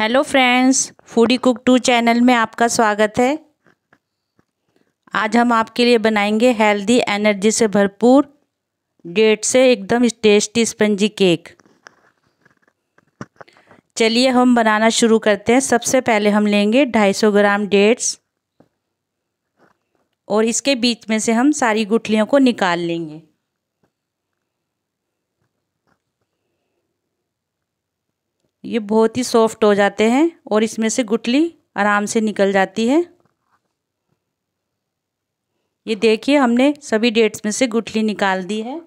hello friends foodie cook two channel में आपका स्वागत है आज हम आपके लिए बनाएंगे हेल्दी एनर्जी से भरपूर डेट से एकदम टेस्टी स्पंजी केक चलिए हम बनाना शुरू करते हैं सबसे पहले हम लेंगे 250 ग्राम डेट्स और इसके बीच में से हम सारी गुठलियों को निकाल लेंगे ये बहुत ही सॉफ्ट हो जाते हैं और इसमें से गुटली आराम से निकल जाती है ये देखिए हमने सभी डेट्स में से गुठली निकाल दी है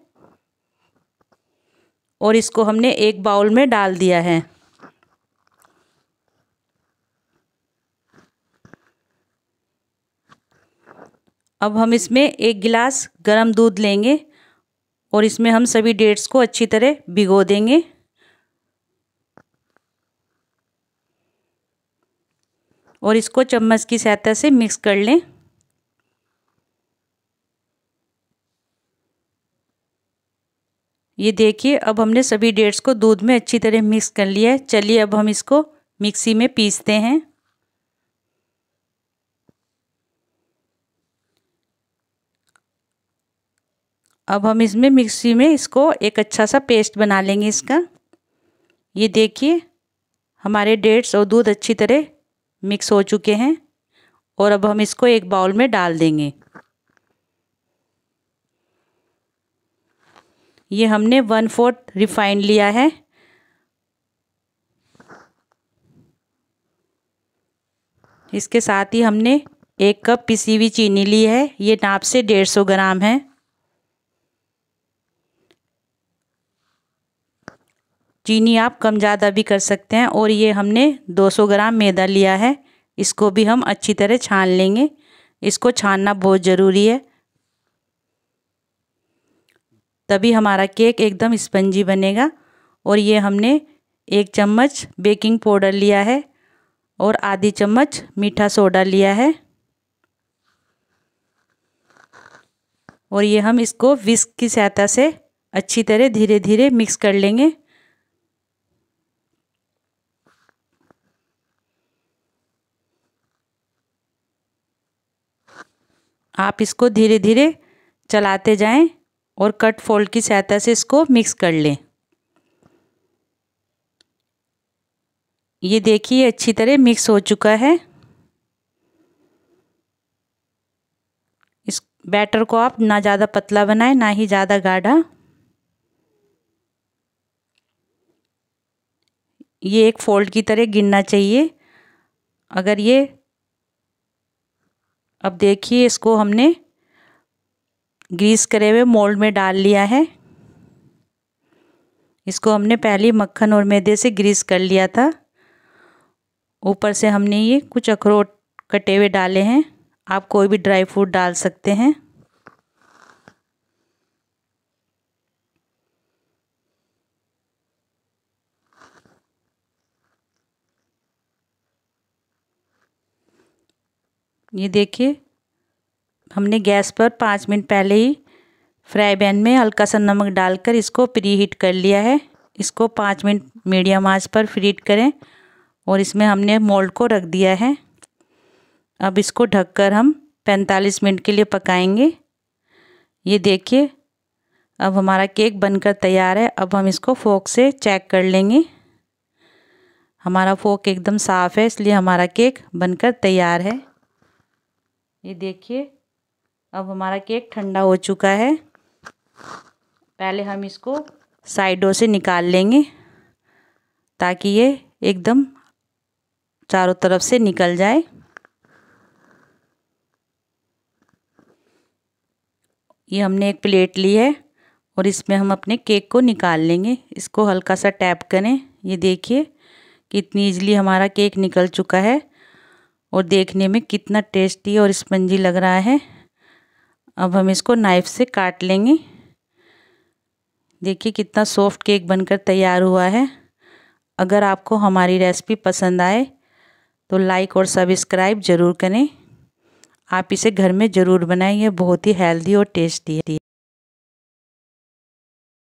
और इसको हमने एक बाउल में डाल दिया है अब हम इसमें एक गिलास गरम दूध लेंगे और इसमें हम सभी डेट्स को अच्छी तरह भिगो देंगे और इसको चम्मच की सहायता से मिक्स कर लें ये देखिए अब हमने सभी डेट्स को दूध में अच्छी तरह मिक्स कर लिया है चलिए अब हम इसको मिक्सी में पीसते हैं अब हम इसमें मिक्सी में इसको एक अच्छा सा पेस्ट बना लेंगे इसका ये देखिए हमारे डेट्स और दूध अच्छी तरह मिक्स हो चुके हैं और अब हम इसको एक बाउल में डाल देंगे ये हमने वन फोर्थ रिफाइंड लिया है इसके साथ ही हमने एक कप पिसी हुई चीनी ली है ये नाप से डेढ़ सौ ग्राम है चीनी आप कम ज़्यादा भी कर सकते हैं और ये हमने 200 ग्राम मैदा लिया है इसको भी हम अच्छी तरह छान लेंगे इसको छानना बहुत ज़रूरी है तभी हमारा केक एकदम स्पंजी बनेगा और ये हमने एक चम्मच बेकिंग पाउडर लिया है और आधी चम्मच मीठा सोडा लिया है और ये हम इसको विस्क की सहायता से अच्छी तरह धीरे धीरे मिक्स कर लेंगे आप इसको धीरे धीरे चलाते जाएं और कट फोल्ड की सहायता से इसको मिक्स कर लें ये देखिए अच्छी तरह मिक्स हो चुका है इस बैटर को आप ना ज़्यादा पतला बनाएं ना ही ज़्यादा गाढ़ा ये एक फोल्ड की तरह गिनना चाहिए अगर ये अब देखिए इसको हमने ग्रीस करे हुए मोल्ड में डाल लिया है इसको हमने पहले मक्खन और मैदे से ग्रीस कर लिया था ऊपर से हमने ये कुछ अखरोट कटे हुए डाले हैं आप कोई भी ड्राई फ्रूट डाल सकते हैं ये देखिए हमने गैस पर पाँच मिनट पहले ही फ्राई पैन में हल्का सा नमक डालकर इसको प्री हीट कर लिया है इसको पाँच मिनट मीडियम आंच पर फ्री हीट करें और इसमें हमने मोल्ड को रख दिया है अब इसको ढककर हम 45 मिनट के लिए पकाएंगे ये देखिए अब हमारा केक बनकर तैयार है अब हम इसको फोक से चेक कर लेंगे हमारा फोक एकदम साफ़ है इसलिए हमारा केक बनकर तैयार है ये देखिए अब हमारा केक ठंडा हो चुका है पहले हम इसको साइडों से निकाल लेंगे ताकि ये एकदम चारों तरफ से निकल जाए ये हमने एक प्लेट ली है और इसमें हम अपने केक को निकाल लेंगे इसको हल्का सा टैप करें ये देखिए कितनी इजली हमारा केक निकल चुका है और देखने में कितना टेस्टी और स्पंजी लग रहा है अब हम इसको नाइफ़ से काट लेंगे देखिए कितना सॉफ्ट केक बनकर तैयार हुआ है अगर आपको हमारी रेसिपी पसंद आए तो लाइक और सब्सक्राइब ज़रूर करें आप इसे घर में ज़रूर बनाएं यह बहुत ही हेल्दी और टेस्टी है